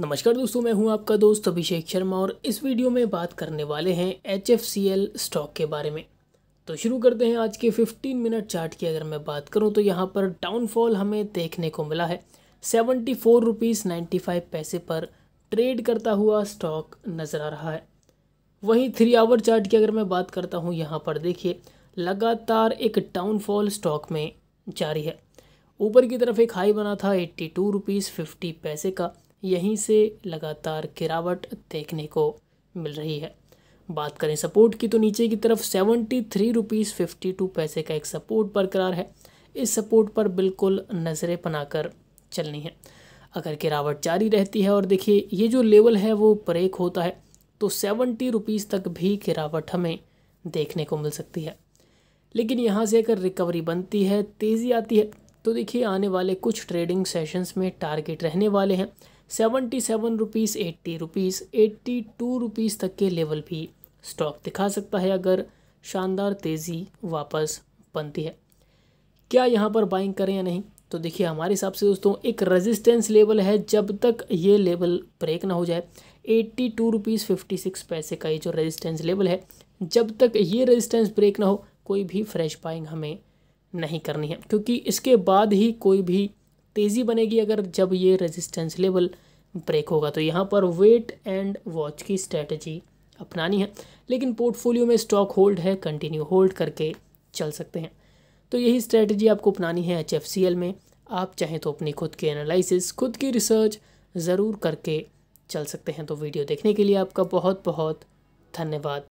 नमस्कार दोस्तों मैं हूं आपका दोस्त अभिषेक शर्मा और इस वीडियो में बात करने वाले हैं एच स्टॉक के बारे में तो शुरू करते हैं आज के 15 मिनट चार्ट की अगर मैं बात करूं तो यहां पर डाउनफॉल हमें देखने को मिला है seventy four rupees ninety five पैसे पर ट्रेड करता हुआ स्टॉक नज़र आ रहा है वहीं थ्री आवर चार्ट की अगर मैं बात करता हूँ यहाँ पर देखिए लगातार एक डाउनफॉल स्टॉक में जारी है ऊपर की तरफ एक हाई बना था एट्टी टू रुपीज़ फिफ्टी पैसे का यहीं से लगातार गिरावट देखने को मिल रही है बात करें सपोर्ट की तो नीचे की तरफ seventy three rupees fifty two पैसे का एक सपोर्ट बरकरार है इस सपोर्ट पर बिल्कुल नज़रें बनाकर चलनी है अगर गिरावट जारी रहती है और देखिए ये जो लेवल है वो ब्रेक होता है तो सेवेंटी रुपीज़ तक भी गिरावट हमें देखने को मिल सकती है लेकिन यहाँ से अगर रिकवरी बनती है तेज़ी आती है तो देखिए आने वाले कुछ ट्रेडिंग सेशंस में टारगेट रहने वाले हैं seventy seven rupees eighty rupees eighty two rupees तक के लेवल भी स्टॉक दिखा सकता है अगर शानदार तेज़ी वापस बनती है क्या यहाँ पर बाइंग करें या नहीं तो देखिए हमारे हिसाब से दोस्तों एक रेजिस्टेंस लेवल है जब तक ये लेवल ब्रेक ना हो जाए eighty two rupees fifty six पैसे का ये जो रेजिस्टेंस लेवल है जब तक ये रेजिस्टेंस ब्रेक ना हो कोई भी फ्रेश बाइंग हमें नहीं करनी है क्योंकि इसके बाद ही कोई भी तेज़ी बनेगी अगर जब ये रेजिस्टेंस लेवल ब्रेक होगा तो यहाँ पर वेट एंड वॉच की स्ट्रैटेजी अपनानी है लेकिन पोर्टफोलियो में स्टॉक होल्ड है कंटिन्यू होल्ड करके चल सकते हैं तो यही स्ट्रैटेजी आपको अपनानी है एच में आप चाहें तो अपनी खुद की एनालिसिस खुद की रिसर्च ज़रूर करके चल सकते हैं तो वीडियो देखने के लिए आपका बहुत बहुत धन्यवाद